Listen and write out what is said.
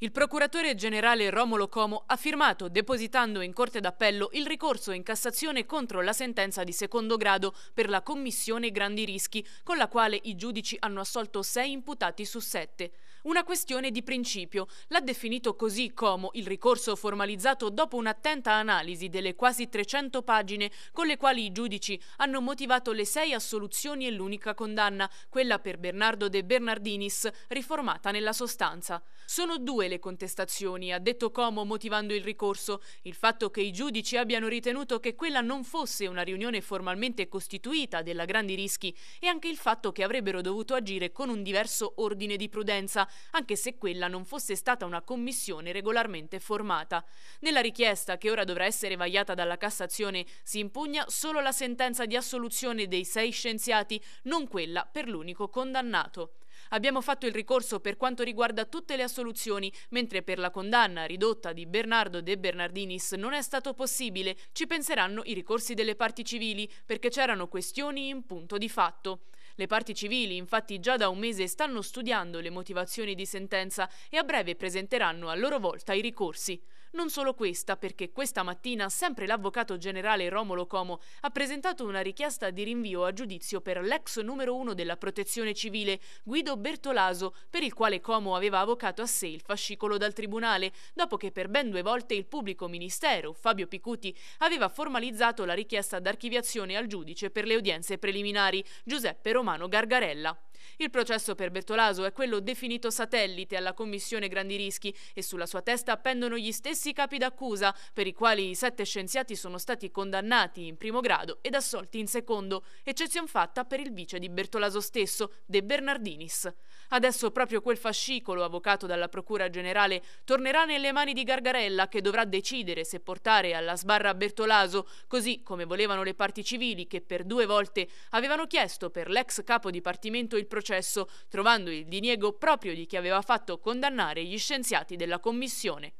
Il procuratore generale Romolo Como ha firmato, depositando in Corte d'Appello, il ricorso in Cassazione contro la sentenza di secondo grado per la commissione grandi rischi, con la quale i giudici hanno assolto sei imputati su sette. Una questione di principio. L'ha definito così Como il ricorso formalizzato dopo un'attenta analisi delle quasi 300 pagine con le quali i giudici hanno motivato le sei assoluzioni e l'unica condanna, quella per Bernardo De Bernardinis, riformata nella sostanza. Sono due le contestazioni, ha detto Como motivando il ricorso il fatto che i giudici abbiano ritenuto che quella non fosse una riunione formalmente costituita della Grandi Rischi e anche il fatto che avrebbero dovuto agire con un diverso ordine di prudenza, anche se quella non fosse stata una commissione regolarmente formata. Nella richiesta, che ora dovrà essere vagliata dalla Cassazione, si impugna solo la sentenza di assoluzione dei sei scienziati, non quella per l'unico condannato. Abbiamo fatto il ricorso per quanto riguarda tutte le assoluzioni, mentre per la condanna ridotta di Bernardo De Bernardinis non è stato possibile. Ci penseranno i ricorsi delle parti civili, perché c'erano questioni in punto di fatto. Le parti civili, infatti, già da un mese stanno studiando le motivazioni di sentenza e a breve presenteranno a loro volta i ricorsi. Non solo questa, perché questa mattina sempre l'avvocato generale Romolo Como ha presentato una richiesta di rinvio a giudizio per l'ex numero uno della protezione civile, Guido Bertolaso, per il quale Como aveva avvocato a sé il fascicolo dal tribunale, dopo che per ben due volte il pubblico ministero, Fabio Picuti, aveva formalizzato la richiesta d'archiviazione al giudice per le udienze preliminari, Giuseppe Romano Gargarella. Il processo per Bertolaso è quello definito satellite alla Commissione Grandi Rischi e sulla sua testa pendono gli stessi capi d'accusa per i quali i sette scienziati sono stati condannati in primo grado ed assolti in secondo, eccezion fatta per il vice di Bertolaso stesso, De Bernardinis. Adesso proprio quel fascicolo avvocato dalla Procura Generale tornerà nelle mani di Gargarella che dovrà decidere se portare alla sbarra Bertolaso, così come volevano le parti civili che per due volte avevano chiesto per l'ex capo dipartimento il processo processo, trovando il diniego proprio di chi aveva fatto condannare gli scienziati della commissione.